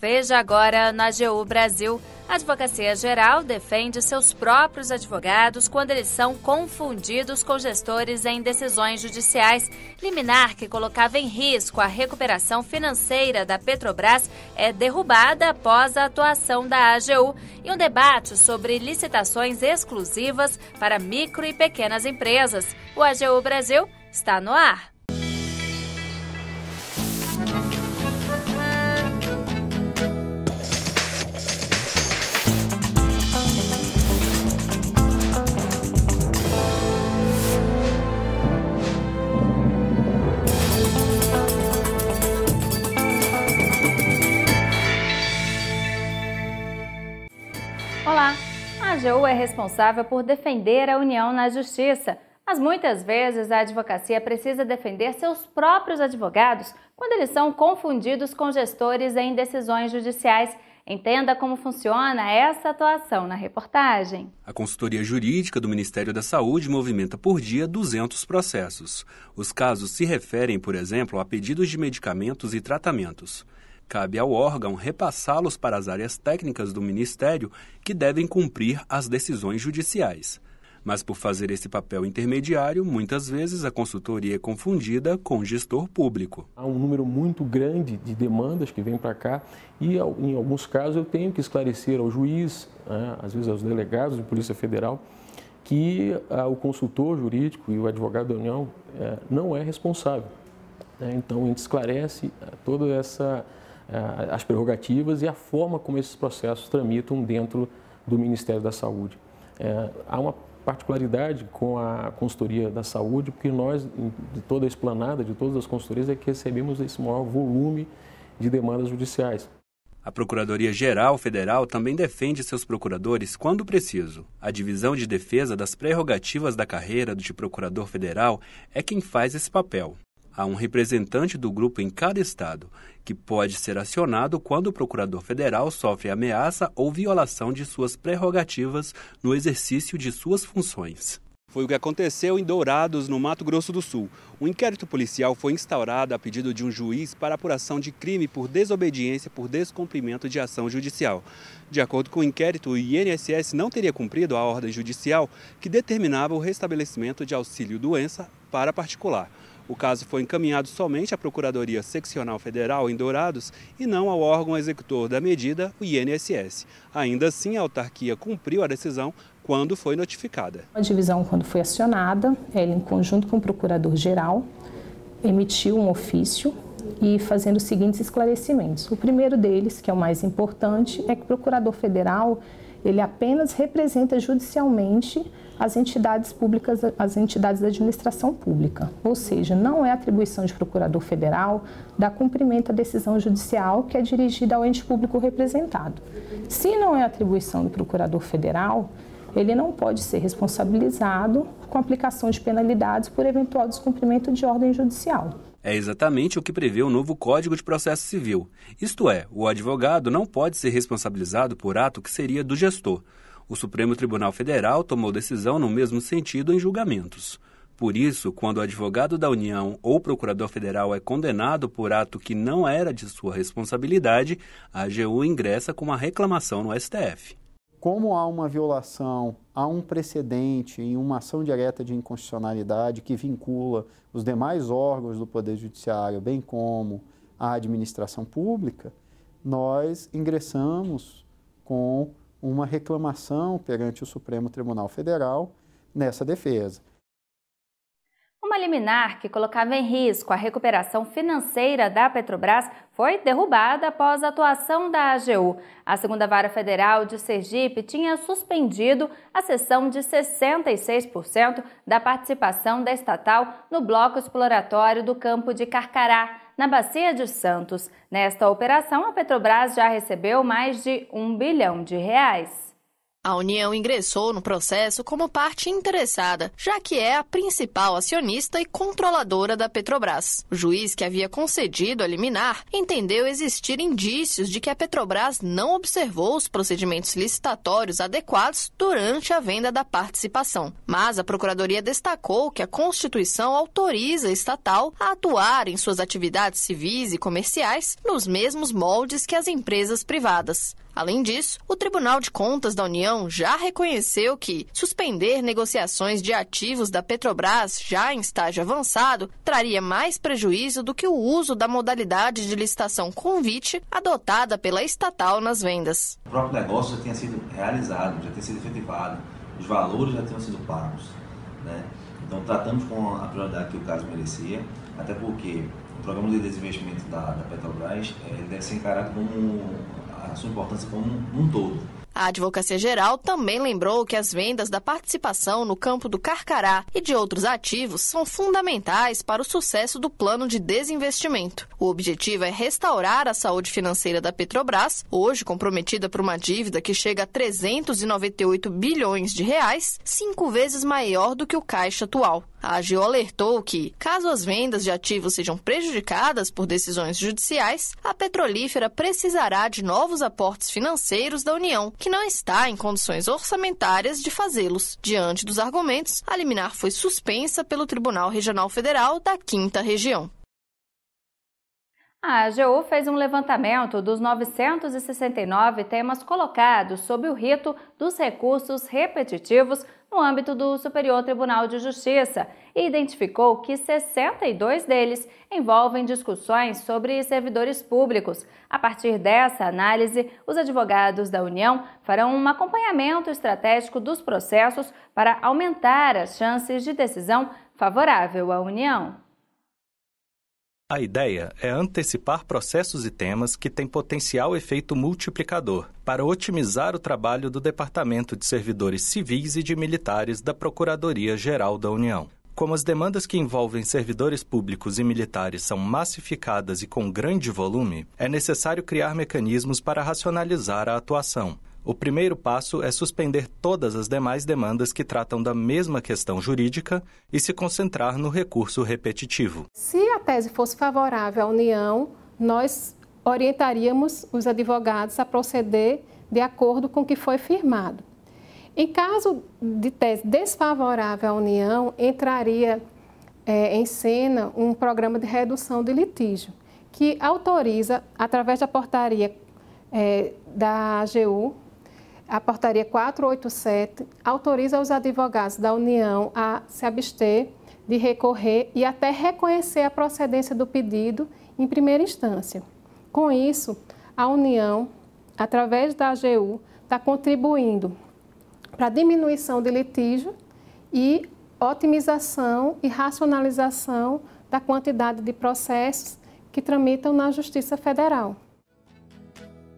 Veja agora na AGU Brasil. A Advocacia Geral defende seus próprios advogados quando eles são confundidos com gestores em decisões judiciais. Liminar que colocava em risco a recuperação financeira da Petrobras é derrubada após a atuação da AGU. E um debate sobre licitações exclusivas para micro e pequenas empresas. O AGU Brasil está no ar. A AGU é responsável por defender a União na Justiça, mas muitas vezes a advocacia precisa defender seus próprios advogados quando eles são confundidos com gestores em decisões judiciais Entenda como funciona essa atuação na reportagem. A consultoria jurídica do Ministério da Saúde movimenta por dia 200 processos. Os casos se referem, por exemplo, a pedidos de medicamentos e tratamentos. Cabe ao órgão repassá-los para as áreas técnicas do Ministério, que devem cumprir as decisões judiciais. Mas por fazer esse papel intermediário, muitas vezes a consultoria é confundida com gestor público. Há um número muito grande de demandas que vem para cá e, em alguns casos, eu tenho que esclarecer ao juiz, né, às vezes aos delegados de Polícia Federal, que ah, o consultor jurídico e o advogado da União eh, não é responsável. Né. Então, a gente esclarece eh, toda essa as prerrogativas e a forma como esses processos tramitam dentro do Ministério da Saúde. É, há uma particularidade com a consultoria da saúde, porque nós, de toda a esplanada, de todas as consultorias, é que recebemos esse maior volume de demandas judiciais. A Procuradoria-Geral Federal também defende seus procuradores quando preciso. A divisão de defesa das prerrogativas da carreira de procurador federal é quem faz esse papel. Há um representante do grupo em cada estado, que pode ser acionado quando o procurador federal sofre ameaça ou violação de suas prerrogativas no exercício de suas funções. Foi o que aconteceu em Dourados, no Mato Grosso do Sul. Um inquérito policial foi instaurado a pedido de um juiz para apuração de crime por desobediência por descumprimento de ação judicial. De acordo com o inquérito, o INSS não teria cumprido a ordem judicial que determinava o restabelecimento de auxílio-doença para particular. O caso foi encaminhado somente à Procuradoria Seccional Federal em Dourados e não ao órgão executor da medida, o INSS. Ainda assim, a autarquia cumpriu a decisão quando foi notificada. A divisão, quando foi acionada, ela, em conjunto com o procurador-geral, emitiu um ofício e fazendo os seguintes esclarecimentos. O primeiro deles, que é o mais importante, é que o procurador federal ele apenas representa judicialmente as entidades públicas, as entidades da administração pública. Ou seja, não é atribuição de procurador federal dar cumprimento à decisão judicial que é dirigida ao ente público representado. Se não é atribuição do procurador federal, ele não pode ser responsabilizado com aplicação de penalidades por eventual descumprimento de ordem judicial. É exatamente o que prevê o novo Código de Processo Civil. Isto é, o advogado não pode ser responsabilizado por ato que seria do gestor. O Supremo Tribunal Federal tomou decisão no mesmo sentido em julgamentos. Por isso, quando o advogado da União ou procurador federal é condenado por ato que não era de sua responsabilidade, a AGU ingressa com uma reclamação no STF. Como há uma violação, a um precedente em uma ação direta de inconstitucionalidade que vincula os demais órgãos do Poder Judiciário, bem como a administração pública, nós ingressamos com uma reclamação perante o Supremo Tribunal Federal nessa defesa. Uma liminar que colocava em risco a recuperação financeira da Petrobras foi derrubada após a atuação da AGU. A segunda vara federal de Sergipe tinha suspendido a cessão de 66% da participação da estatal no bloco exploratório do campo de Carcará na Bacia de Santos. Nesta operação, a Petrobras já recebeu mais de um bilhão de reais. A União ingressou no processo como parte interessada, já que é a principal acionista e controladora da Petrobras. O juiz que havia concedido a liminar entendeu existir indícios de que a Petrobras não observou os procedimentos licitatórios adequados durante a venda da participação. Mas a Procuradoria destacou que a Constituição autoriza a estatal a atuar em suas atividades civis e comerciais nos mesmos moldes que as empresas privadas. Além disso, o Tribunal de Contas da União Maranhão já reconheceu que suspender negociações de ativos da Petrobras já em estágio avançado traria mais prejuízo do que o uso da modalidade de licitação convite adotada pela estatal nas vendas. O próprio negócio já tinha sido realizado, já tinha sido efetivado, os valores já tinham sido pagos. Né? Então tratamos com a prioridade que o caso merecia, até porque o programa de desinvestimento da, da Petrobras é, deve ser encarado como a sua importância como um, um todo. A Advocacia Geral também lembrou que as vendas da participação no campo do carcará e de outros ativos são fundamentais para o sucesso do plano de desinvestimento. O objetivo é restaurar a saúde financeira da Petrobras, hoje comprometida por uma dívida que chega a 398 bilhões de reais, cinco vezes maior do que o caixa atual. A AGU alertou que, caso as vendas de ativos sejam prejudicadas por decisões judiciais, a petrolífera precisará de novos aportes financeiros da União, que não está em condições orçamentárias de fazê-los. Diante dos argumentos, a liminar foi suspensa pelo Tribunal Regional Federal da Quinta Região. A AGU fez um levantamento dos 969 temas colocados sob o rito dos recursos repetitivos no âmbito do Superior Tribunal de Justiça e identificou que 62 deles envolvem discussões sobre servidores públicos. A partir dessa análise, os advogados da União farão um acompanhamento estratégico dos processos para aumentar as chances de decisão favorável à União. A ideia é antecipar processos e temas que têm potencial efeito multiplicador para otimizar o trabalho do Departamento de Servidores Civis e de Militares da Procuradoria-Geral da União. Como as demandas que envolvem servidores públicos e militares são massificadas e com grande volume, é necessário criar mecanismos para racionalizar a atuação, o primeiro passo é suspender todas as demais demandas que tratam da mesma questão jurídica e se concentrar no recurso repetitivo. Se a tese fosse favorável à União, nós orientaríamos os advogados a proceder de acordo com o que foi firmado. Em caso de tese desfavorável à União, entraria é, em cena um programa de redução de litígio, que autoriza, através da portaria é, da AGU, a portaria 487 autoriza os advogados da União a se abster de recorrer e até reconhecer a procedência do pedido em primeira instância. Com isso, a União, através da AGU, está contribuindo para a diminuição de litígio e otimização e racionalização da quantidade de processos que tramitam na Justiça Federal.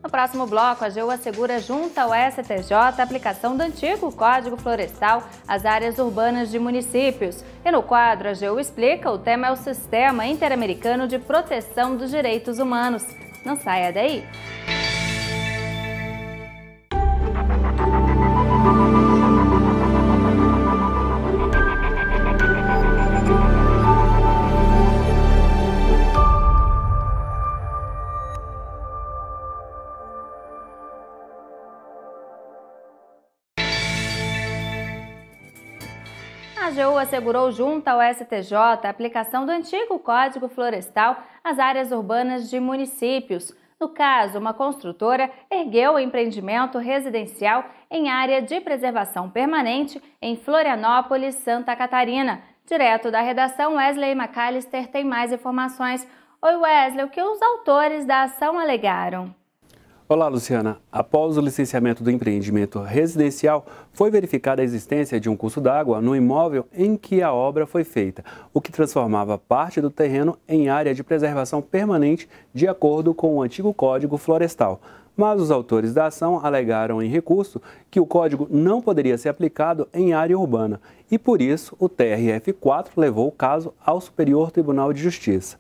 No próximo bloco, a AGU assegura junto ao STJ a aplicação do antigo Código Florestal às áreas urbanas de municípios. E no quadro, a AGU explica, o tema é o Sistema Interamericano de Proteção dos Direitos Humanos. Não saia daí! assegurou junto ao STJ a aplicação do antigo Código Florestal às áreas urbanas de municípios. No caso, uma construtora ergueu o empreendimento residencial em área de preservação permanente em Florianópolis, Santa Catarina. Direto da redação, Wesley McAllister tem mais informações. Oi, Wesley, o que os autores da ação alegaram? Olá, Luciana. Após o licenciamento do empreendimento residencial, foi verificada a existência de um curso d'água no imóvel em que a obra foi feita, o que transformava parte do terreno em área de preservação permanente de acordo com o antigo Código Florestal. Mas os autores da ação alegaram em recurso que o código não poderia ser aplicado em área urbana e, por isso, o TRF4 levou o caso ao Superior Tribunal de Justiça.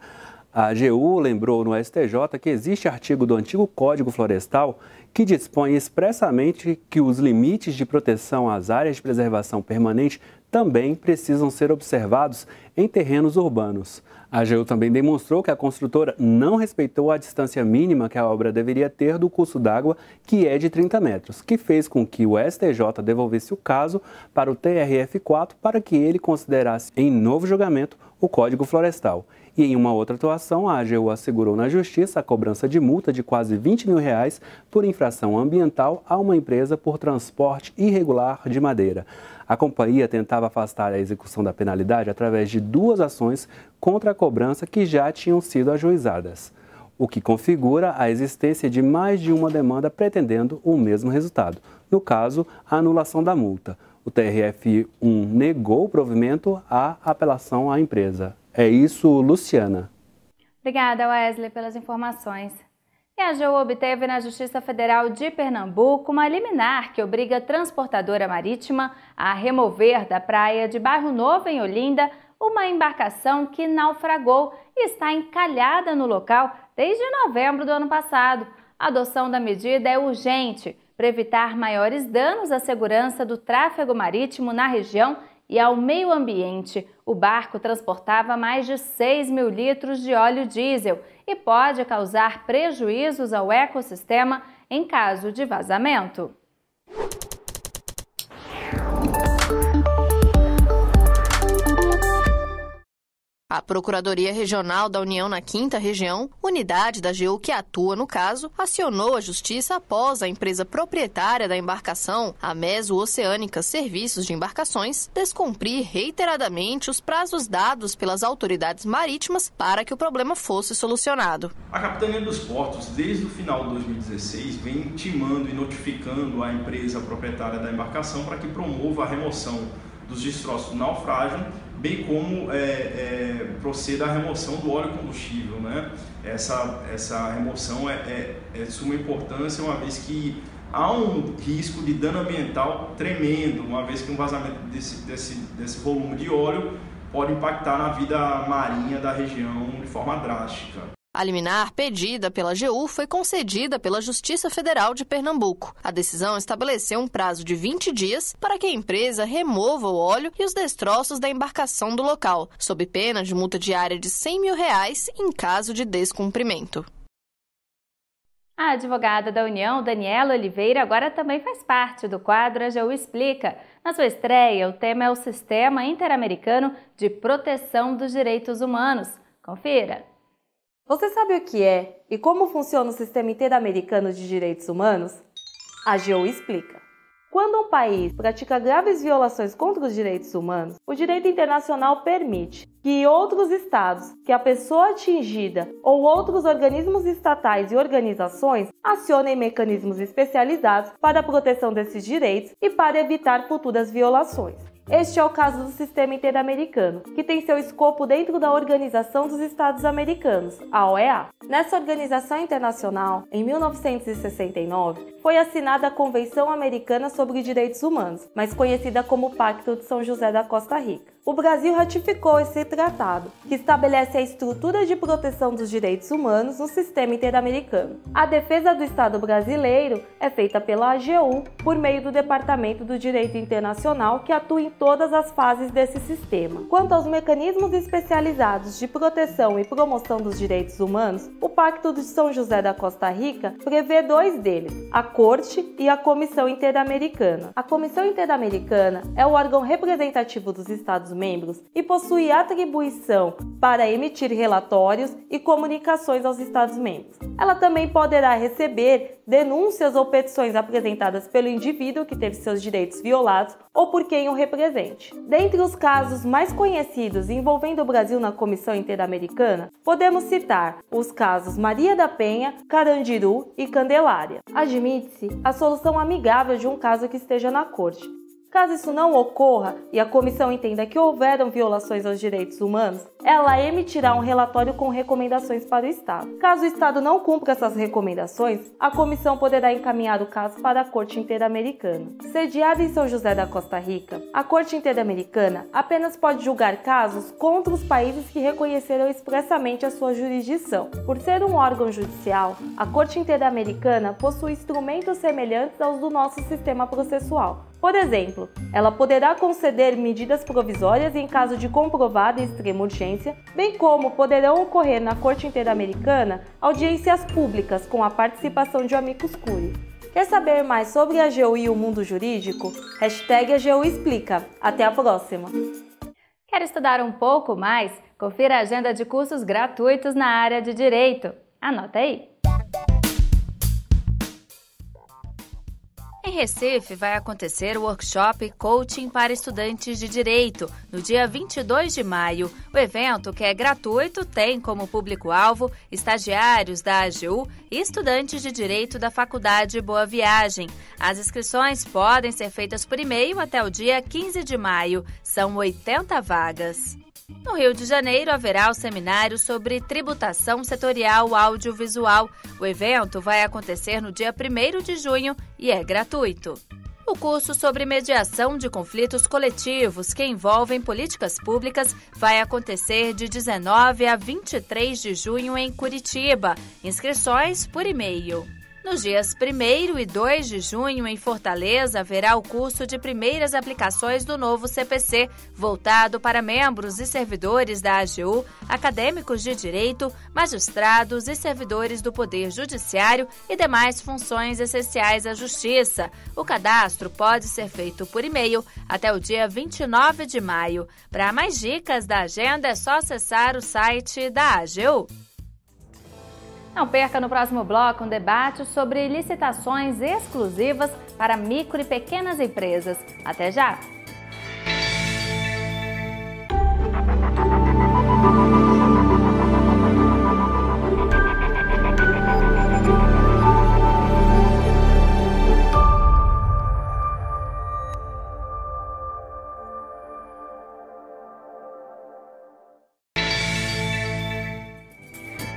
A AGU lembrou no STJ que existe artigo do antigo Código Florestal que dispõe expressamente que os limites de proteção às áreas de preservação permanente também precisam ser observados em terrenos urbanos. A AGU também demonstrou que a construtora não respeitou a distância mínima que a obra deveria ter do curso d'água, que é de 30 metros, que fez com que o STJ devolvesse o caso para o TRF4 para que ele considerasse em novo julgamento o Código Florestal. E em uma outra atuação, a AGU assegurou na Justiça a cobrança de multa de quase 20 mil reais por infração ambiental a uma empresa por transporte irregular de madeira. A companhia tentava afastar a execução da penalidade através de duas ações contra a cobrança que já tinham sido ajuizadas, o que configura a existência de mais de uma demanda pretendendo o mesmo resultado, no caso, a anulação da multa. O TRF1 negou o provimento à apelação à empresa. É isso, Luciana. Obrigada, Wesley, pelas informações. E a AGU obteve na Justiça Federal de Pernambuco uma liminar que obriga a transportadora marítima a remover da praia de Bairro Novo, em Olinda, uma embarcação que naufragou e está encalhada no local desde novembro do ano passado. A adoção da medida é urgente para evitar maiores danos à segurança do tráfego marítimo na região e ao meio ambiente. O barco transportava mais de 6 mil litros de óleo diesel e pode causar prejuízos ao ecossistema em caso de vazamento. A Procuradoria Regional da União na Quinta Região, unidade da GEU que atua no caso, acionou a justiça após a empresa proprietária da embarcação, a Meso Oceânica Serviços de Embarcações, descumprir reiteradamente os prazos dados pelas autoridades marítimas para que o problema fosse solucionado. A Capitania dos Portos, desde o final de 2016, vem intimando e notificando a empresa proprietária da embarcação para que promova a remoção dos destroços do naufrágio bem como é, é, proceda a remoção do óleo combustível. Né? Essa, essa remoção é, é, é de suma importância, uma vez que há um risco de dano ambiental tremendo, uma vez que um vazamento desse, desse, desse volume de óleo pode impactar na vida marinha da região de forma drástica. A liminar pedida pela AGU foi concedida pela Justiça Federal de Pernambuco. A decisão estabeleceu um prazo de 20 dias para que a empresa remova o óleo e os destroços da embarcação do local, sob pena de multa diária de 100 mil reais em caso de descumprimento. A advogada da União, Daniela Oliveira, agora também faz parte do quadro AGU Explica. Na sua estreia, o tema é o Sistema Interamericano de Proteção dos Direitos Humanos. Confira! Você sabe o que é e como funciona o sistema interamericano de direitos humanos? A AGU explica. Quando um país pratica graves violações contra os direitos humanos, o direito internacional permite que outros estados, que a pessoa atingida ou outros organismos estatais e organizações acionem mecanismos especializados para a proteção desses direitos e para evitar futuras violações. Este é o caso do Sistema Interamericano, que tem seu escopo dentro da Organização dos Estados Americanos, a OEA. Nessa organização internacional, em 1969, foi assinada a Convenção Americana sobre Direitos Humanos, mais conhecida como Pacto de São José da Costa Rica o Brasil ratificou esse tratado, que estabelece a estrutura de proteção dos direitos humanos no sistema interamericano. A defesa do Estado brasileiro é feita pela AGU por meio do Departamento do Direito Internacional, que atua em todas as fases desse sistema. Quanto aos mecanismos especializados de proteção e promoção dos direitos humanos, o Pacto de São José da Costa Rica prevê dois deles: a Corte e a Comissão Interamericana. A Comissão Interamericana é o órgão representativo dos Estados membros e possui atribuição para emitir relatórios e comunicações aos Estados-membros. Ela também poderá receber denúncias ou petições apresentadas pelo indivíduo que teve seus direitos violados ou por quem o represente. Dentre os casos mais conhecidos envolvendo o Brasil na Comissão Interamericana, podemos citar os casos Maria da Penha, Carandiru e Candelária. Admite-se a solução amigável de um caso que esteja na corte, Caso isso não ocorra e a comissão entenda que houveram violações aos direitos humanos, ela emitirá um relatório com recomendações para o Estado. Caso o Estado não cumpra essas recomendações, a comissão poderá encaminhar o caso para a Corte Interamericana. Sediada em São José da Costa Rica, a Corte Interamericana apenas pode julgar casos contra os países que reconheceram expressamente a sua jurisdição. Por ser um órgão judicial, a Corte Interamericana possui instrumentos semelhantes aos do nosso sistema processual por exemplo, ela poderá conceder medidas provisórias em caso de comprovada extrema urgência, bem como poderão ocorrer na Corte Interamericana audiências públicas com a participação de amigos curi. Quer saber mais sobre a AGU e o mundo jurídico? Hashtag AGU Explica. Até a próxima! Quer estudar um pouco mais? Confira a agenda de cursos gratuitos na área de Direito. Anota aí! Em Recife, vai acontecer o workshop Coaching para Estudantes de Direito, no dia 22 de maio. O evento, que é gratuito, tem como público-alvo estagiários da AGU e estudantes de Direito da Faculdade Boa Viagem. As inscrições podem ser feitas por e-mail até o dia 15 de maio. São 80 vagas. No Rio de Janeiro, haverá o seminário sobre tributação setorial audiovisual. O evento vai acontecer no dia 1 de junho e é gratuito. O curso sobre mediação de conflitos coletivos que envolvem políticas públicas vai acontecer de 19 a 23 de junho em Curitiba. Inscrições por e-mail. Nos dias 1 e 2 de junho, em Fortaleza, haverá o curso de primeiras aplicações do novo CPC, voltado para membros e servidores da AGU, acadêmicos de direito, magistrados e servidores do Poder Judiciário e demais funções essenciais à Justiça. O cadastro pode ser feito por e-mail até o dia 29 de maio. Para mais dicas da agenda, é só acessar o site da AGU. Não perca no próximo bloco um debate sobre licitações exclusivas para micro e pequenas empresas. Até já!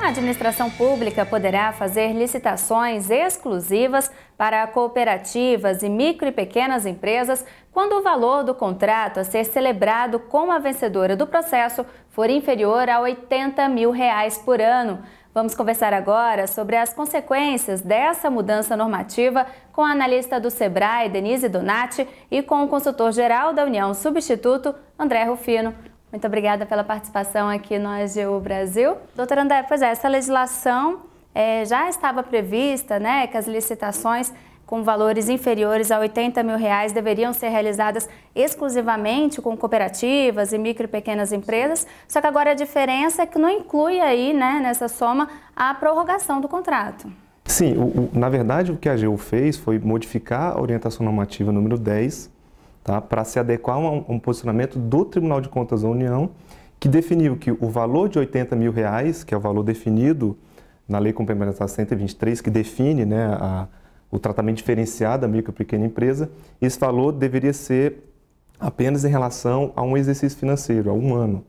A administração pública poderá fazer licitações exclusivas para cooperativas e micro e pequenas empresas quando o valor do contrato a ser celebrado com a vencedora do processo for inferior a 80 mil reais por ano. Vamos conversar agora sobre as consequências dessa mudança normativa com a analista do Sebrae, Denise Donati, e com o consultor-geral da União Substituto, André Rufino. Muito obrigada pela participação aqui no AGU Brasil. Doutora André, pois é, essa legislação é, já estava prevista, né, que as licitações com valores inferiores a 80 mil reais deveriam ser realizadas exclusivamente com cooperativas e micro e pequenas empresas, só que agora a diferença é que não inclui aí, né, nessa soma, a prorrogação do contrato. Sim, o, o, na verdade o que a AGU fez foi modificar a orientação normativa número 10 tá? para se adequar a um, um, posicionamento do Tribunal de Contas da União, que definiu que o valor de 80 mil reais, que é o valor definido na Lei Complementar 123, que define né, a, o tratamento diferenciado da micro e pequena empresa, esse valor deveria ser apenas em relação a um exercício financeiro, a um ano.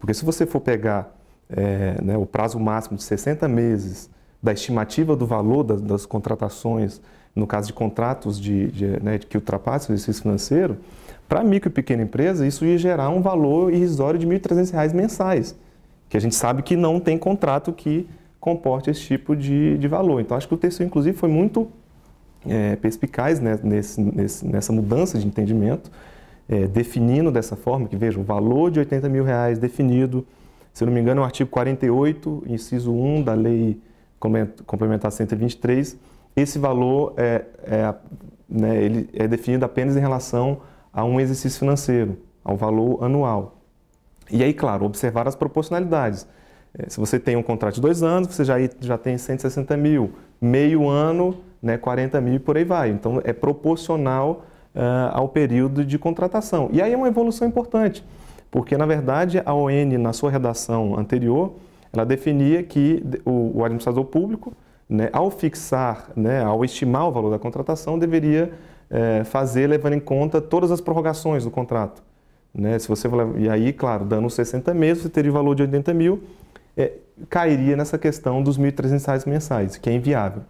Porque se você for pegar é, né, o prazo máximo de 60 meses da estimativa do valor das, das contratações no caso de contratos de, de, né, que ultrapassam o exercício financeiro, para micro e pequena empresa, isso ia gerar um valor irrisório de R$ 1.300 mensais, que a gente sabe que não tem contrato que comporte esse tipo de, de valor. Então, acho que o TCU, inclusive, foi muito é, perspicaz né, nesse, nesse, nessa mudança de entendimento, é, definindo dessa forma que, veja, o valor de R$ mil reais definido, se não me engano, é o artigo 48, inciso 1 da lei complementar 123, esse valor é, é, né, ele é definido apenas em relação a um exercício financeiro, ao valor anual. E aí, claro, observar as proporcionalidades. É, se você tem um contrato de dois anos, você já, já tem 160 mil. Meio ano, né, 40 mil e por aí vai. Então, é proporcional uh, ao período de contratação. E aí é uma evolução importante, porque, na verdade, a ON, na sua redação anterior, ela definia que o, o administrador público né, ao fixar, né, ao estimar o valor da contratação, deveria é, fazer levando em conta todas as prorrogações do contrato. Né? Se você e aí, claro, dando 60 meses, você teria o valor de 80 mil, é, cairia nessa questão dos 1.300 reais mensais, que é inviável.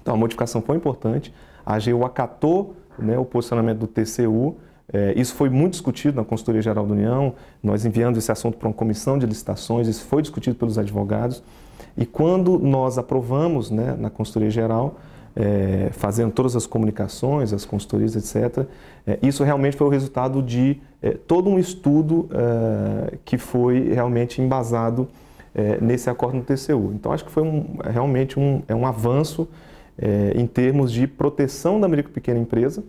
Então, a modificação foi importante, a AGU acatou né, o posicionamento do TCU, é, eh, isso foi muito discutido na Consultoria Geral da União, nós enviando esse assunto para uma comissão de licitações, isso foi discutido pelos advogados, e quando nós aprovamos né, na consultoria geral, é, fazendo todas as comunicações, as consultorias, etc., é, isso realmente foi o resultado de é, todo um estudo é, que foi realmente embasado é, nesse acordo no TCU. Então, acho que foi um, realmente um, é um avanço é, em termos de proteção da micro e pequena empresa.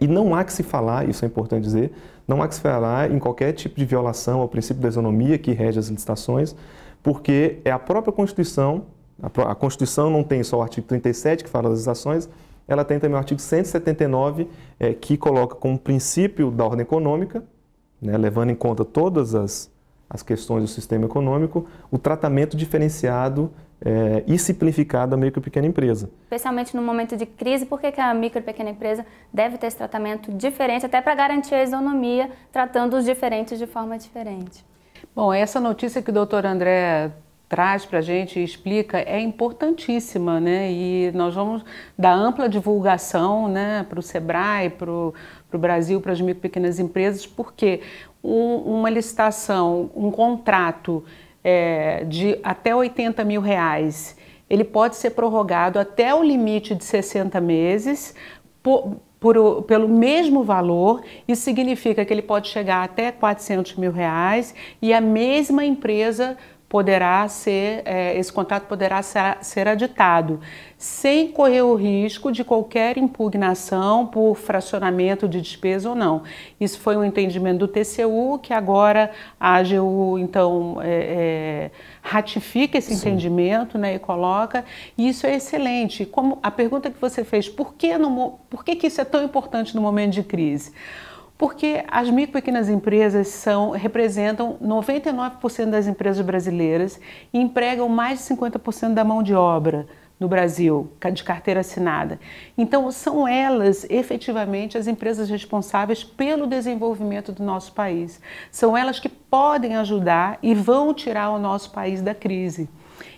e não há que se falar, isso é importante dizer, não há que se falar em qualquer tipo de violação ao princípio da isonomia que rege as licitações, porque é a própria Constituição, a Constituição não tem só o artigo 37 que fala das ações, ela tem também o artigo 179 é, que coloca como princípio da ordem econômica, né, levando em conta todas as, as questões do sistema econômico, o tratamento diferenciado é, e simplificado da micro e pequena empresa. Especialmente no momento de crise, por que, que a micro e pequena empresa deve ter esse tratamento diferente, até para garantir a isonomia, tratando os diferentes de forma diferente? Bom, essa notícia que o doutor André traz para a gente e explica é importantíssima, né? E nós vamos dar ampla divulgação né, para o SEBRAE, para o Brasil, para as micro e pequenas empresas, porque um, uma licitação, um contrato é, de até 80 mil reais, ele pode ser prorrogado até o limite de 60 meses, por, por, pelo mesmo valor, isso significa que ele pode chegar até 400 mil reais e a mesma empresa poderá ser, é, esse contrato poderá ser, ser aditado, sem correr o risco de qualquer impugnação por fracionamento de despesa ou não. Isso foi um entendimento do TCU, que agora a AGU, então, é, é, ratifica esse Sim. entendimento né, e coloca, e isso é excelente. Como a pergunta que você fez, por que, no, por que, que isso é tão importante no momento de crise? porque as micro e pequenas empresas são, representam 99% das empresas brasileiras e empregam mais de 50% da mão de obra no Brasil, de carteira assinada. Então, são elas efetivamente as empresas responsáveis pelo desenvolvimento do nosso país. São elas que podem ajudar e vão tirar o nosso país da crise.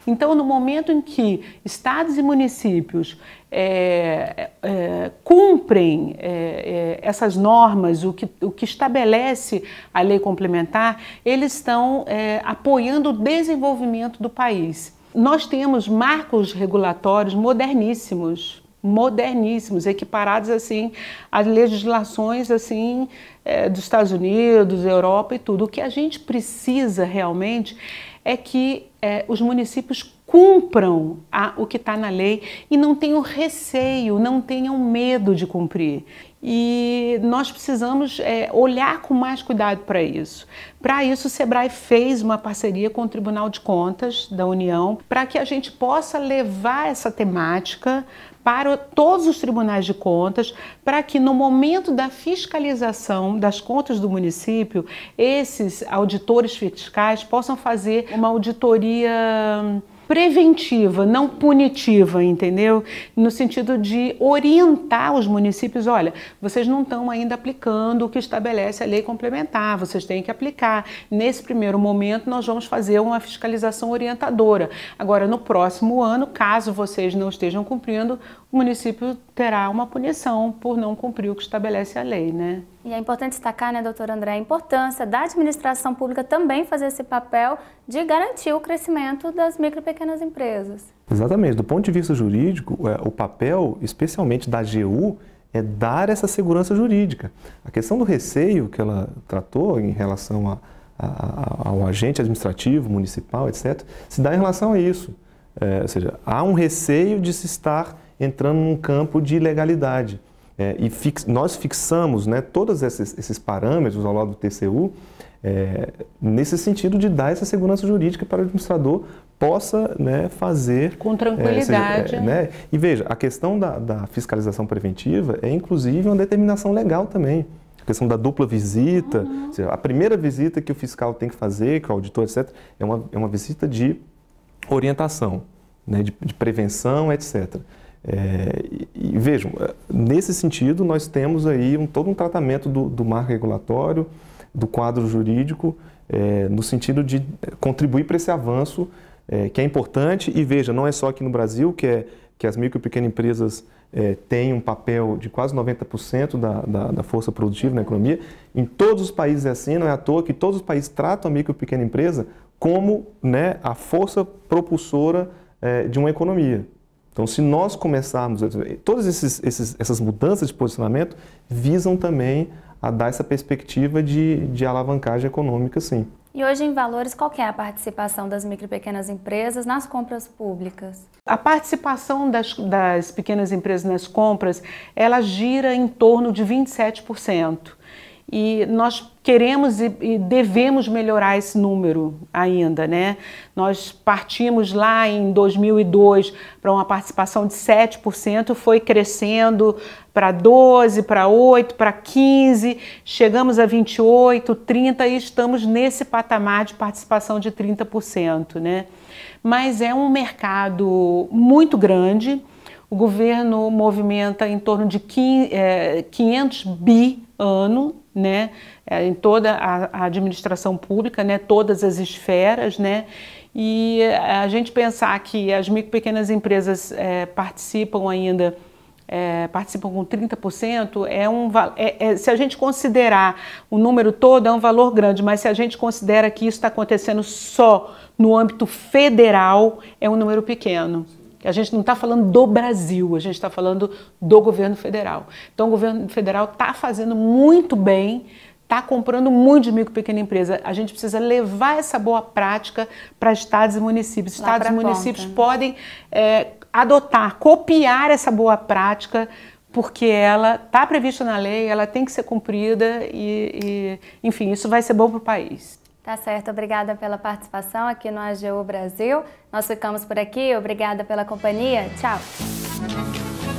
Então, no momento em que estados e municípios é, é, cumprem é, é, essas normas, o que, o que estabelece a lei complementar, eles estão é, apoiando o desenvolvimento do país. Nós temos marcos regulatórios moderníssimos moderníssimos, equiparados assim às legislações assim é, dos Estados Unidos, Europa e tudo. O que a gente precisa realmente é que eh, os municípios cumpram a, o que está na lei e não tenham receio, não tenham medo de cumprir. E nós precisamos é, olhar com mais cuidado para isso. Para isso, o SEBRAE fez uma parceria com o Tribunal de Contas da União para que a gente possa levar essa temática para todos os tribunais de contas, para que no momento da fiscalização das contas do município, esses auditores fiscais possam fazer uma auditoria preventiva, não punitiva, entendeu? No sentido de orientar os municípios, olha, vocês não estão ainda aplicando o que estabelece a lei complementar, vocês têm que aplicar. Nesse primeiro momento nós vamos fazer uma fiscalização orientadora. Agora no próximo ano, caso vocês não estejam cumprindo, o município terá uma punição por não cumprir o que estabelece a lei, né? E é importante destacar, né, doutor André, a importância da administração pública também fazer esse papel de garantir o crescimento das micro e pequenas empresas. Exatamente. Do ponto de vista jurídico, é, o papel, especialmente da AGU, é dar essa segurança jurídica. A questão do receio que ela tratou em relação a, a, ao agente administrativo, municipal, etc., se dá em relação a isso. É, ou seja, há um receio de se estar entrando num campo de ilegalidade. É, e fix, nós fixamos né, todos esses, esses parâmetros ao lado do TCU é, nesse sentido de dar essa segurança jurídica para o administrador possa né, fazer... Com é, tranquilidade. É, né? E veja, a questão da, da fiscalização preventiva é inclusive uma determinação legal também a questão da dupla visita, uhum. seja, a primeira visita que o fiscal tem que fazer, que o auditor, etc., é uma, é uma visita de orientação, né, de, de prevenção, etc. É, e, e, vejam, nesse sentido, nós temos aí um, todo um tratamento do, do marco regulatório, do quadro jurídico, é, no sentido de contribuir para esse avanço é, que é importante. E veja, não é só aqui no Brasil que, é, que as micro e pequenas empresas é, têm um papel de quase 90% da, da, da, força produtiva na economia. Em todos os países é assim, não é à toa que todos os países tratam a micro e pequena empresa como né, a força propulsora é, de uma economia. Então, se nós começarmos, todas esses, esses, essas mudanças de posicionamento visam também a dar essa perspectiva de, de alavancagem econômica, sim. E hoje em valores, qual é a participação das micro e pequenas empresas nas compras públicas? A participação das, das pequenas empresas nas compras, ela gira em torno de 27% e nós queremos e, e, devemos melhorar esse número ainda, né? Nós partimos lá em 2002 para uma participação de 7%, foi crescendo para 12, para 8, para 15, chegamos a 28, 30 e estamos nesse patamar de participação de 30%, né? Mas é um mercado muito grande. O governo movimenta em torno de 500 eh, bi ano, né, é, em toda a, administração pública, né, todas as esferas, né, e a gente pensar que as micro e pequenas empresas é, participam ainda é, participam com 30%, é um, é, é, se a gente considerar o número todo, é um valor grande, mas se a gente considera que isso está acontecendo só no âmbito federal, é um número pequeno que a gente não está falando do Brasil, a gente está falando do governo federal. Então, o governo federal está fazendo muito bem, está comprando muito de micro e pequena empresa. A gente precisa levar essa boa prática para estados e municípios. estados e municípios podem é, adotar, copiar essa boa prática porque ela está prevista na lei, ela tem que ser cumprida e, e enfim, isso vai ser bom para o país. Tá certo, obrigada pela participação aqui no AGU Brasil. Nós ficamos por aqui, obrigada pela companhia. Tchau.